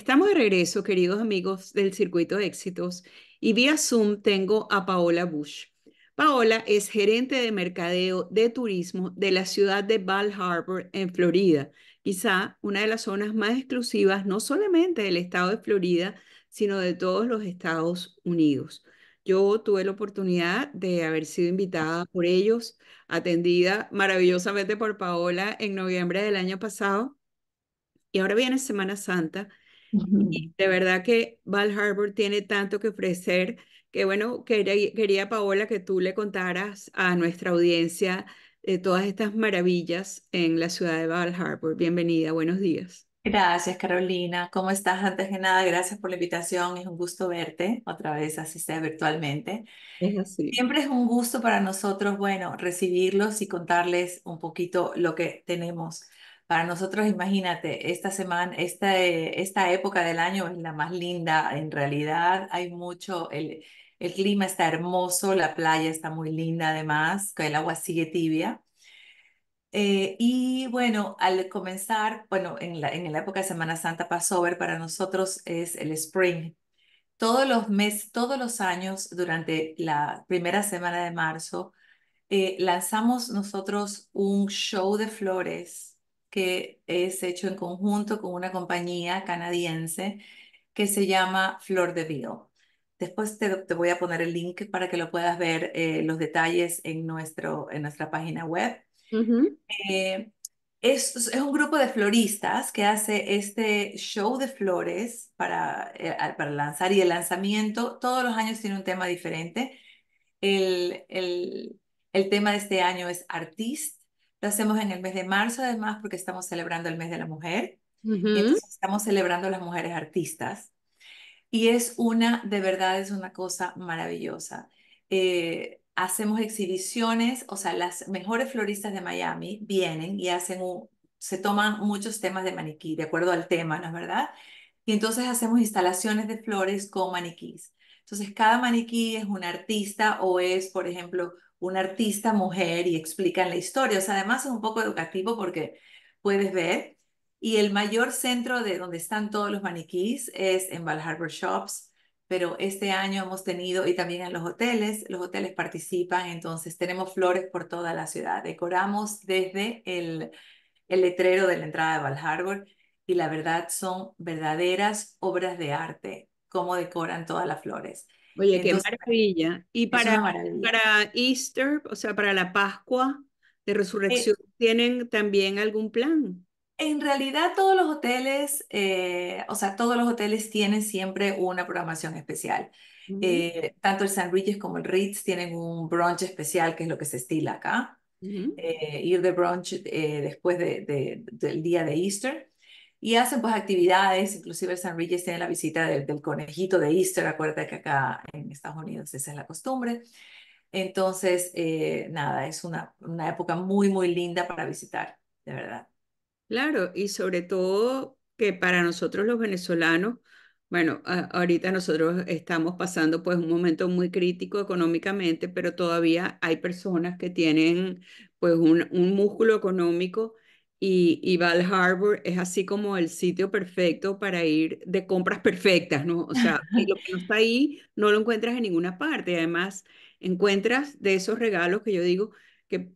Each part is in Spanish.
Estamos de regreso, queridos amigos del Circuito de Éxitos, y vía Zoom tengo a Paola Bush. Paola es gerente de mercadeo de turismo de la ciudad de Ball Harbor, en Florida, quizá una de las zonas más exclusivas, no solamente del estado de Florida, sino de todos los Estados Unidos. Yo tuve la oportunidad de haber sido invitada por ellos, atendida maravillosamente por Paola en noviembre del año pasado. Y ahora viene Semana Santa de verdad que Val Harbor tiene tanto que ofrecer que bueno, quería, quería Paola que tú le contaras a nuestra audiencia de eh, todas estas maravillas en la ciudad de Val Harbor. Bienvenida, buenos días. Gracias, Carolina. ¿Cómo estás? Antes que nada, gracias por la invitación. Es un gusto verte otra vez, así virtualmente. Siempre es un gusto para nosotros, bueno, recibirlos y contarles un poquito lo que tenemos para nosotros, imagínate, esta semana, esta, eh, esta época del año es la más linda. En realidad hay mucho, el, el clima está hermoso, la playa está muy linda además, el agua sigue tibia. Eh, y bueno, al comenzar, bueno, en la, en época de Semana Santa, Passover para nosotros es el spring. Todos los meses, todos los años, durante la primera semana de marzo, eh, lanzamos nosotros un show de flores es hecho en conjunto con una compañía canadiense que se llama Flor de Bio. Después te, voy a poner el link para que lo puedas ver eh, los detalles en, nuestro, en nuestra página web. Eh, es, un grupo de floristas que hace este show de flores para, eh, para lanzar y el lanzamiento todos los años tiene un tema diferente. El, el, el tema de este año es artista lo hacemos en el mes de marzo, además, porque estamos celebrando el mes de la mujer. estamos celebrando las mujeres artistas. Y es una, de verdad, es una cosa maravillosa. Eh, hacemos exhibiciones, o sea, las mejores floristas de Miami vienen y hacen un, se toman muchos temas de maniquí, de acuerdo al tema, ¿no es verdad? Y entonces hacemos instalaciones de flores con maniquís. Entonces, cada maniquí es un artista o es, por ejemplo, una artista mujer y explican la historia. O sea, además es un poco educativo porque puedes ver. Y el mayor centro de donde están todos los maniquís es en Val Harbor Shops, pero este año hemos tenido, y también en los hoteles, los hoteles participan, entonces tenemos flores por toda la ciudad. Decoramos desde el, letrero de la entrada de Val Harbor y la verdad son verdaderas obras de arte, cómo decoran todas las flores. Oye, qué maravilla. Y para, para Easter, o sea, para la Pascua de eh, Resurrección, ¿tienen también algún plan? En realidad todos los hoteles, eh, o sea, todos los hoteles tienen siempre una programación especial. Eh, tanto el sandwiches como el Ritz tienen un brunch especial, que es lo que se estila acá. ir de brunch después de, de, del día de Easter y hacen pues actividades, inclusive el San Regis tiene la visita del conejito de Easter, acuérdate que acá en Estados Unidos esa es la costumbre. Entonces, eh, nada, es una, una época muy, muy linda para visitar, de verdad. Claro, y sobre todo que para nosotros los venezolanos, bueno, ahorita nosotros estamos pasando pues un momento muy crítico económicamente, pero todavía hay personas que tienen pues un, un músculo económico y, y Val Harbor es así como el sitio perfecto para ir de compras perfectas, ¿no? O sea, lo que no está ahí no lo encuentras en ninguna parte. Además, encuentras de esos regalos que yo digo que,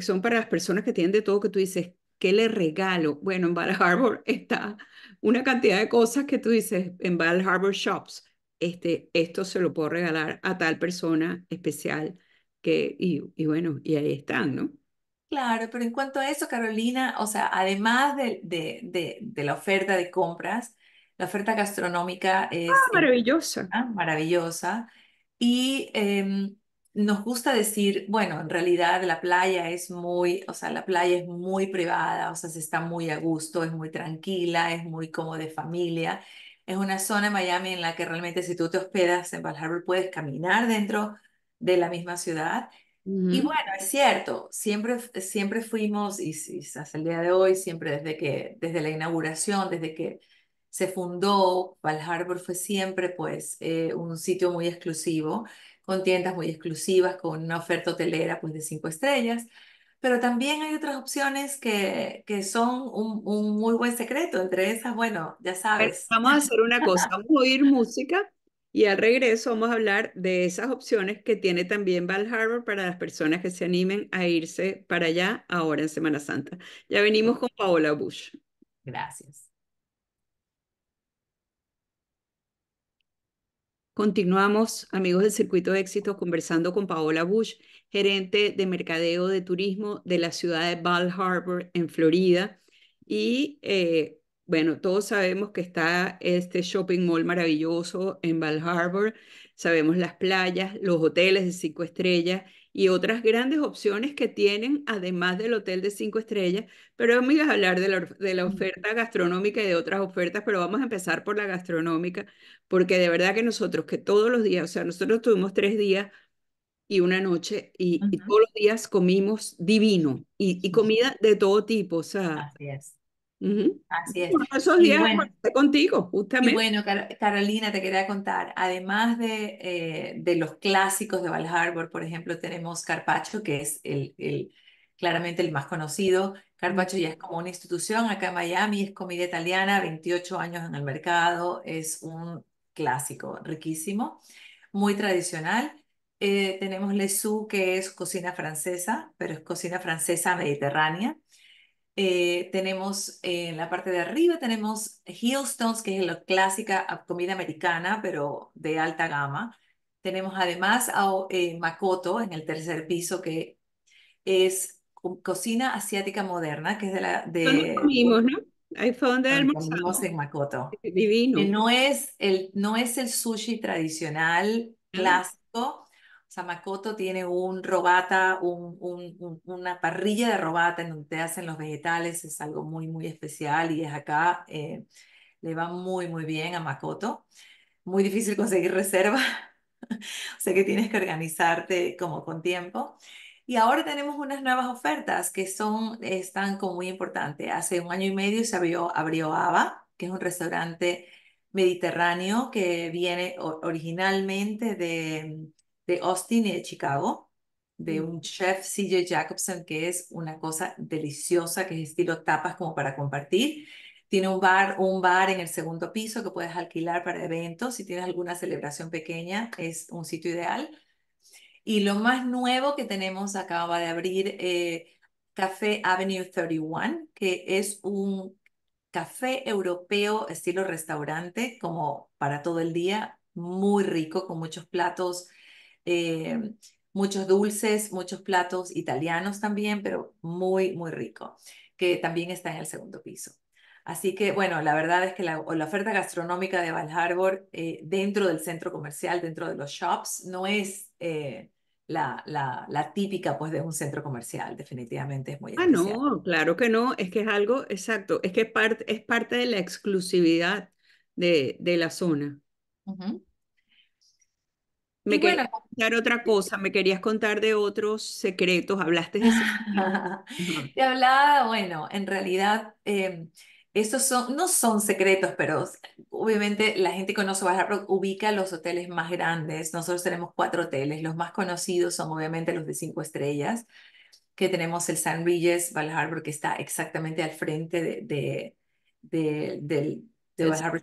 son para las personas que tienen de todo, que tú dices, ¿qué le regalo? Bueno, en Val Harbor está una cantidad de cosas que tú dices en Val Harbor Shops. Este, esto se lo puedo regalar a tal persona especial que, y, y bueno, y ahí están, ¿no? Claro, pero en cuanto a eso, Carolina, o sea, además de, la oferta de compras, la oferta gastronómica ah, es eh, Ah, maravillosa. maravillosa y em, nos gusta decir, bueno, en realidad la playa es muy, o sea, la playa es muy privada, o sea, se está muy a gusto, es muy tranquila, es muy como de familia. Es una zona en Miami en la que realmente si tú te hospedas en Bal puedes caminar dentro de la misma ciudad y bueno, es cierto, siempre, siempre fuimos, y, hasta el día de hoy, siempre desde, que, desde la inauguración, desde que se fundó, Val Harbor fue siempre pues eh, un sitio muy exclusivo, con tiendas muy exclusivas, con una oferta hotelera pues de cinco estrellas, pero también hay otras opciones que, que son un, un, muy buen secreto, entre esas, bueno, ya sabes. Vamos a hacer una cosa, vamos a oír música y al regreso vamos a hablar de esas opciones que tiene también Val Harbor para las personas que se animen a irse para allá ahora en Semana Santa. Ya venimos con Paola Bush. Gracias. Continuamos, amigos del Circuito de Éxito, conversando con Paola Bush, gerente de mercadeo de turismo de la ciudad de Val Harbor en Florida. Y eh, bueno, todos sabemos que está este shopping mall maravilloso en Bal Harbor, sabemos las playas, los hoteles de cinco estrellas y otras grandes opciones que tienen, además del hotel de cinco estrellas, pero me a hablar de la, oferta gastronómica y de otras ofertas, pero vamos a empezar por la gastronómica, porque de verdad que nosotros, que todos los días, o sea, nosotros tuvimos tres días y una noche y, todos los días comimos divino y, y, comida de todo tipo, o sea, Así Así es. esos días contigo, justamente. bueno, Carolina, te quería contar, además de, eh, los clásicos de Val Harbor, por ejemplo, tenemos Carpacho, que es el, claramente el más conocido. Carpacho ya es como una institución acá en Miami, es comida italiana, 28 años en el mercado, es un clásico, riquísimo, muy tradicional. Eh, tenemos Le Sou, que es cocina francesa, pero es cocina francesa mediterránea eh, tenemos eh, en la parte de arriba, tenemos Hillstones, que es la clásica comida americana, pero de alta gama. Tenemos además a eh, Makoto en el tercer piso, que es cocina asiática moderna, que es de la... De, comimos, ¿no? Ahí en Makoto. Divino. no es el, no es el sushi tradicional, ah. clásico, o sea, Makoto tiene un robata, una parrilla de robata en donde te hacen los vegetales, es algo muy, muy especial y es acá, eh, le va muy, muy bien a Makoto. Muy difícil conseguir reserva, o sea que tienes que organizarte como con tiempo. Y ahora tenemos unas nuevas ofertas que son, están como muy importantes. Hace un año y medio se abrió, abrió que es un restaurante mediterráneo que viene originalmente de de Austin y de Chicago, de un chef CJ Jacobson, que es una cosa deliciosa, que es estilo tapas como para compartir. Tiene un bar, un bar en el segundo piso que puedes alquilar para eventos. Si tienes alguna celebración pequeña, es un sitio ideal. Y lo más nuevo que tenemos acaba de abrir eh, Café Avenue 31, que es un café europeo estilo restaurante, como para todo el día, muy rico, con muchos platos eh, muchos dulces, muchos platos italianos también, pero muy, muy rico, que también está en el segundo piso. Así que, bueno, la verdad es que la, oferta gastronómica de Val Harbor eh, dentro del centro comercial, dentro de los shops, no es eh, la, típica pues, de un centro comercial, definitivamente es muy Ah, no, claro que no, es que es algo, exacto, es que es parte de la exclusividad de, de la zona. Me querías contar otra cosa, me querías contar de otros secretos, hablaste de Te hablaba, bueno, en realidad eh, estos son, no son secretos, pero obviamente la gente que conoce Valhalla Rock ubica los hoteles más grandes. Nosotros tenemos cuatro hoteles, los más conocidos son obviamente los de cinco estrellas que tenemos el San Regis Bal Harbor, que está exactamente al frente de, de, de,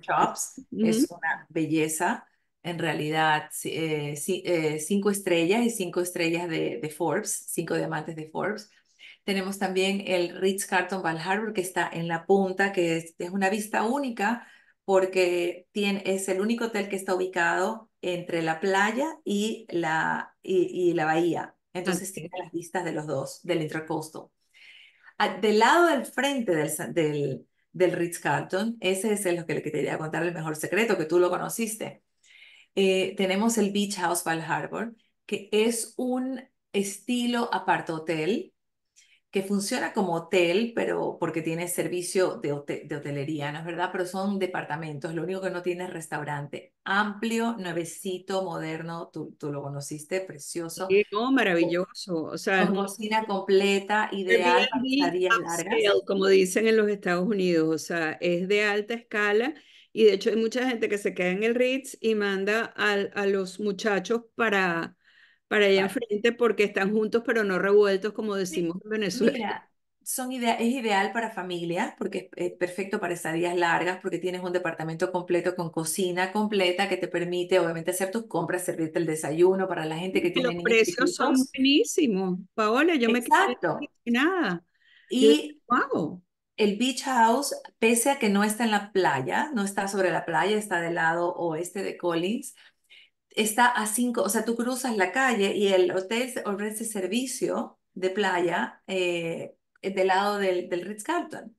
Shops. Es una belleza en realidad eh, eh, cinco estrellas y cinco estrellas de, Forbes, cinco diamantes de Forbes. Tenemos también el Ritz Carton Val Harbor que está en la punta, que es, una vista única porque tiene, es el único hotel que está ubicado entre la playa y la, y, la bahía. Entonces tiene las vistas de los dos, del Intracoastal. Ah, del lado del frente del, del, del Ritz Carlton, ese es el que, le quería contar el mejor secreto, que tú lo conociste eh, tenemos el Beach House Val Harbor, que es un estilo aparte hotel que funciona como hotel, pero porque tiene servicio de, de hotelería, ¿no es verdad? Pero son departamentos, lo único que no tiene es restaurante. Amplio, nuevecito, moderno, tú, tú lo conociste, precioso. Sí, no, maravilloso. O sea, cocina completa, ideal para largas. como dicen en los Estados Unidos, o sea, es de alta escala y de hecho hay mucha gente que se queda en el Ritz y manda a, a los muchachos para, para allá enfrente porque están juntos pero no revueltos, como decimos en Venezuela. Mira, son es ideal para familias porque es, perfecto para estadías largas, porque tienes un departamento completo con cocina completa que te permite obviamente hacer tus compras, servirte el desayuno para la gente que tiene... Los precios son buenísimos, Paola, yo me quedo sin nada. Y, wow el beach house, pese a que no está en la playa, no está sobre la playa, está del lado oeste de Collins, está a cinco, o sea, tú cruzas la calle y el hotel ofrece servicio de playa eh, del lado del, del Ritz Carlton.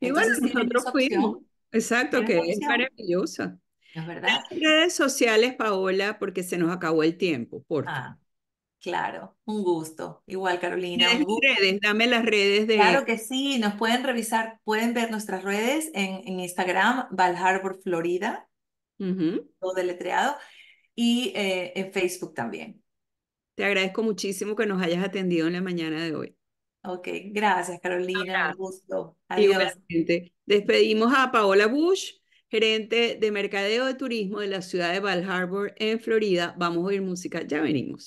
Y bueno, nosotros fuimos. Exacto, que es maravillosa. verdad. Las redes sociales, Paola, porque se nos acabó el tiempo. Por ah, Claro, un gusto. Igual, Carolina. Redes, dame las redes de. Claro que sí, nos pueden revisar, pueden ver nuestras redes en, Instagram, Val Harbor, Florida, todo deletreado, y eh, en Facebook también. Te agradezco muchísimo que nos hayas atendido en la mañana de hoy. Ok, gracias, Carolina. Un gusto. Adiós. Despedimos a Paola Bush gerente de mercadeo de turismo de la ciudad de Val Harbor en Florida. Vamos a oír música, ya venimos.